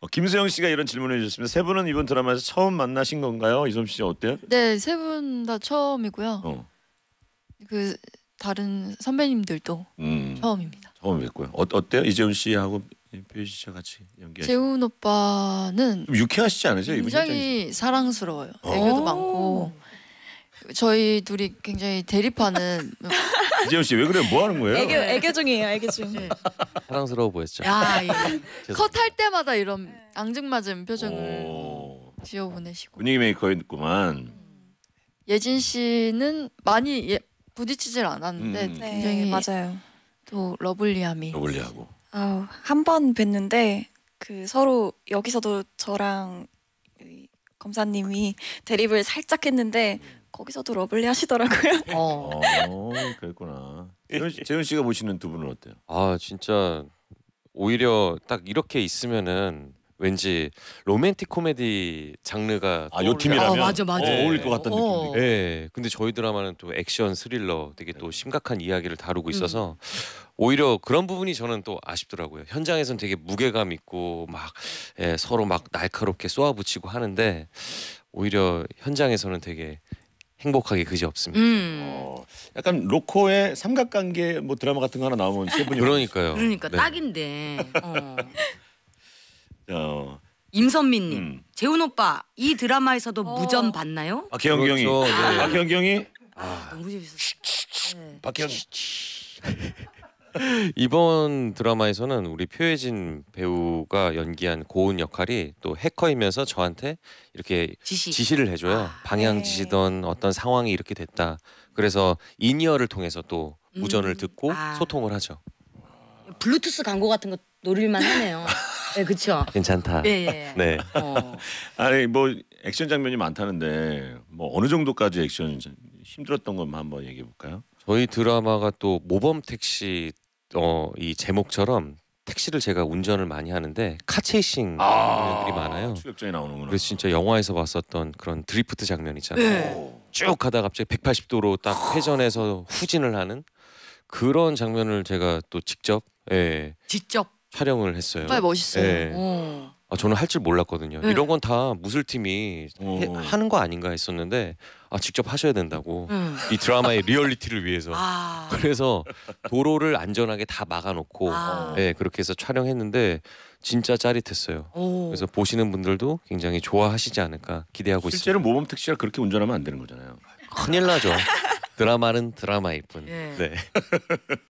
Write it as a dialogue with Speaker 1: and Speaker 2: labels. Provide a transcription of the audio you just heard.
Speaker 1: 어, 김수영 씨가 이런 질문을 해주셨습니다. 세 분은 이번 드라마에서 처음 만나신 건가요? 이솜 씨 어때요?
Speaker 2: 네, 세 분 다 처음이고요. 어. 그 다른 선배님들도 음. 처음입니다.
Speaker 1: 처음 뵙고요. 어, 어때요? 이재훈 씨하고 표희 씨 같이 연기.
Speaker 2: 재훈 오빠는
Speaker 1: 좀 유쾌하시지 않으세요?
Speaker 2: 굉장히 사랑스러워요. 애교도 어. 많고 저희 둘이 굉장히 대립하는
Speaker 1: 이재훈 씨왜 그래요? 뭐 하는 거예요? 애교
Speaker 2: 애교 중이에요. 애교 중. 네.
Speaker 1: 사랑스러워 보였죠. 야, 예.
Speaker 2: 컷할 때마다 이런 앙증맞은 표정을 오. 지어 보내시고.
Speaker 1: 분위기 메이커였구만. 음.
Speaker 2: 예진 씨는 많이 예, 부딪히질 않았는데 음. 네, 굉장히 맞아요. 또 러블리함이. 러블리하고. 아한번 뵀는데 그 서로 여기서도 저랑 검사님이 대립을 살짝 했는데 거기서도 러블리 하시더라고요.
Speaker 1: 어. 어. 그랬구나. 재훈, 재훈 씨가 보시는 두 분은 어때요? 아 진짜 오히려 딱 이렇게 있으면은 왠지 로맨틱 코미디 장르가 아, 요 팀이라면 아, 맞아, 맞아. 어, 어울릴 것 같다는 어. 느낌이. 예, 근데 저희 드라마는 또 액션 스릴러 되게 또 심각한 이야기를 다루고 음. 있어서 오히려 그런 부분이 저는 또 아쉽더라고요. 현장에서는 되게 무게감 있고 막 예, 서로 막 날카롭게 쏘아붙이고 하는데 오히려 현장에서는 되게 행복하게 그지 없습니다. 음. 어, 약간 로코의 삼각관계 뭐 드라마 같은 거 하나 나오면 세 분이 그러니까요. 그러니까 네.
Speaker 2: 딱인데.
Speaker 1: 어. 어.
Speaker 2: 임선미님, 음. 재훈 오빠 이 드라마에서도 어. 무전 봤나요?
Speaker 1: 아, 박혜영 형이. 그렇죠. 네. 아, 박혜영 형이. 아, 너무 재밌었어. 네. 박혜영. 이번 드라마에서는 우리 표혜진 배우가 연기한 고은 역할이 또 해커이면서 저한테 이렇게 지시. 를 해줘요. 아, 방향 네. 지시던 어떤 상황이 이렇게 됐다. 그래서 인이어를 통해서 또우전을 음, 듣고 아. 소통을 하죠.
Speaker 2: 블루투스 광고 같은 거 노릴만 하네요. 네, 그렇죠.
Speaker 1: 괜찮다. 예, 예. 네. 어. 아니 뭐 액션 장면이 많다는데 뭐 어느 정도까지 액션 힘들었던 것만 한번 얘기해 볼까요? 저희 드라마가 또 모범 택시 어, 이 제목처럼 택시를 제가 운전을 많이 하는데 카체이싱 아 장면들이 많아요. 출력전이 나오는구나. 그래서 진짜 영화에서 봤었던 그런 드리프트 장면 있잖아요. 네. 쭉 가다 갑자기 180도로 딱 회전해서 후진을 하는 그런 장면을 제가 또 직접 예, 직접 촬영을 했어요. 정말 멋있어요. 예. 어. 아, 저는 할 줄 몰랐거든요. 네. 이런 건 다 무술팀이 어. 해, 하는 거 아닌가 했었는데 아 직접 하셔야 된다고 음. 이 드라마의 리얼리티를 위해서 아. 그래서 도로를 안전하게 다 막아놓고 아. 네, 그렇게 해서 촬영했는데 진짜 짜릿했어요. 오. 그래서 보시는 분들도 굉장히 좋아하시지 않을까 기대하고 있습니다. 실제로 모범 택시가 그렇게 운전하면 안 되는 거잖아요. 큰일 나죠. 드라마는 드라마일 뿐. 예. 네.